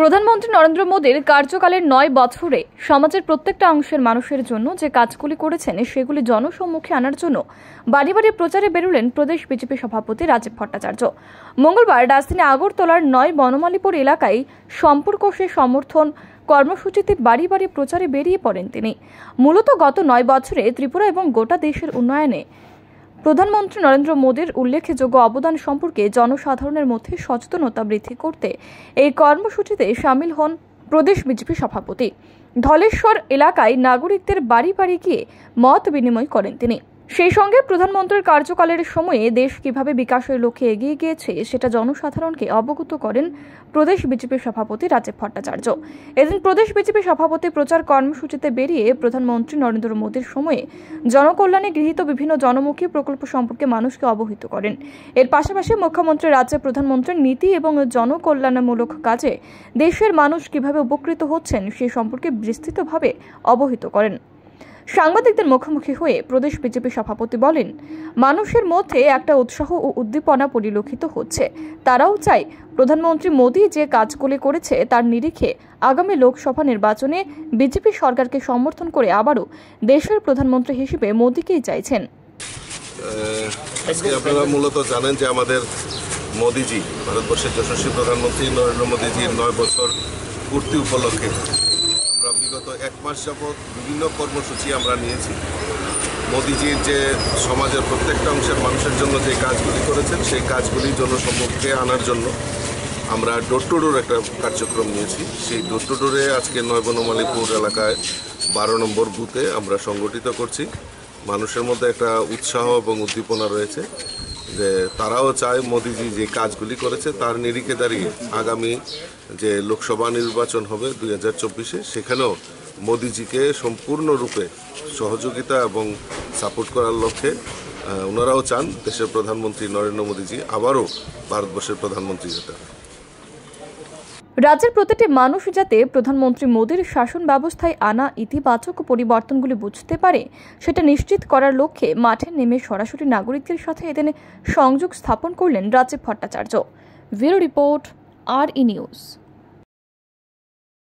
প্রধানমন্ত্রী নরেন্দ্র মোদীর কার্যকালের নয় বছরে সমাজের প্রত্যেকটা অংশের মানুষের জন্য যে কাজগুলি করেছেন সেগুলি জনসম্মুখে আনার জন্য বাড়ি বাড়ি প্রচারে বেরোলেন প্রদেশ বিজেপি সভাপতি রাজীব ভট্টাচার্য মঙ্গলবার রাজধানী আগরতলার নয় বনমালীপুর এলাকায় সম্পর্ক সে সমর্থন কর্মসূচিতে বাড়ি বাড়ি প্রচারে বেরিয়ে পড়েন তিনি মূলত গত নয় বছরে ত্রিপুরা এবং গোটা দেশের উন্নয়নে প্রধানমন্ত্রী নরেন্দ্র মোদীর উল্লেখযোগ্য অবদান সম্পর্কে জনসাধারণের মধ্যে সচেতনতা বৃদ্ধি করতে এই কর্মসূচিতে সামিল হন প্রদেশ বিজেপি সভাপতি ধলেশ্বর এলাকায় নাগরিকদের বাড়ি বাড়ি গিয়ে মত বিনিময় করেন তিনি সেই সঙ্গে প্রধানমন্ত্রীর কার্যকালের সময়ে দেশ কিভাবে বিকাশের লক্ষ্যে এগিয়ে গিয়েছে সেটা জনসাধারণকে অবগত করেন প্রদেশ বিজেপির সভাপতি রাজীব ভট্টাচার্য এদিন প্রদেশ বিজেপি সভাপতি প্রচার কর্মসূচিতে বেরিয়ে প্রধানমন্ত্রী নরেন্দ্র মোদীর সময়ে জনকল্যাণে গৃহীত বিভিন্ন জনমুখী প্রকল্প সম্পর্কে মানুষকে অবহিত করেন এর পাশাপাশি মুখ্যমন্ত্রী রাজ্যে প্রধানমন্ত্রীর নীতি এবং জনকল্যাণমূলক কাজে দেশের মানুষ কিভাবে উপকৃত হচ্ছেন সে সম্পর্কে বিস্তৃতভাবে অবহিত করেন সাংবাদিকদের মুখোমুখি হয়ে প্রদেশ বিজেপি সভাপতি বলেন মানুষের মধ্যে একটা উৎসাহ ও উদ্দীপনা পরিলক্ষিত হচ্ছে তারাও চায় প্রধানমন্ত্রী মোদী যে কাজগুলি করেছে তার নিরিখে আগামী লোকসভা নির্বাচনে বিজেপি সরকারকে সমর্থন করে আবারও দেশের প্রধানমন্ত্রী হিসেবে মোদীকেই চাইছেন আপনারা মূলত জানেন যে আমাদের মোদিজি ভারতবর্ষের যশস্বী প্রধানমন্ত্রী নরেন্দ্র মোদীজির নয় বছর পূর্তি উপলক্ষে এক মাস যাবৎ বিভিন্ন কর্মসূচি আমরা নিয়েছি মোদিজির যে সমাজের প্রত্যেকটা অংশের মানুষের জন্য যে কাজগুলি করেছেন সেই কাজগুলি জনসম্মুখে আনার জন্য আমরা ডোর টু ডোর একটা কার্যক্রম নিয়েছি সেই ডোর টু ডোরে আজকে নয়বনমালিপুর এলাকায় বারো নম্বর বুথে আমরা সংগঠিত করছি মানুষের মধ্যে একটা উৎসাহ এবং উদ্দীপনা রয়েছে যে তারাও চায় মোদিজি যে কাজগুলি করেছে তার নিরিখে দাঁড়িয়ে আগামী যে লোকসভা নির্বাচন হবে দুই সেখানেও মোদিজিকে সম্পূর্ণরূপে সহযোগিতা এবং সাপোর্ট করার লক্ষ্যে ওনারাও চান দেশের প্রধানমন্ত্রী নরেন্দ্র মোদীজি আবারও ভারতবর্ষের প্রধানমন্ত্রী হতে রাজ্যের প্রতিটি মানুষ যাতে প্রধানমন্ত্রী মোদীর শাসন ব্যবস্থায় আনা ইতিবাচক পরিবর্তনগুলি বুঝতে পারে সেটা নিশ্চিত করার লক্ষ্যে মাঠে নেমে সরাসরি নাগরিকদের সাথে এদিন সংযোগ স্থাপন করলেন রাজীব ভট্টাচার্য ব্যুরো রিপোর্ট আর ই নিউজ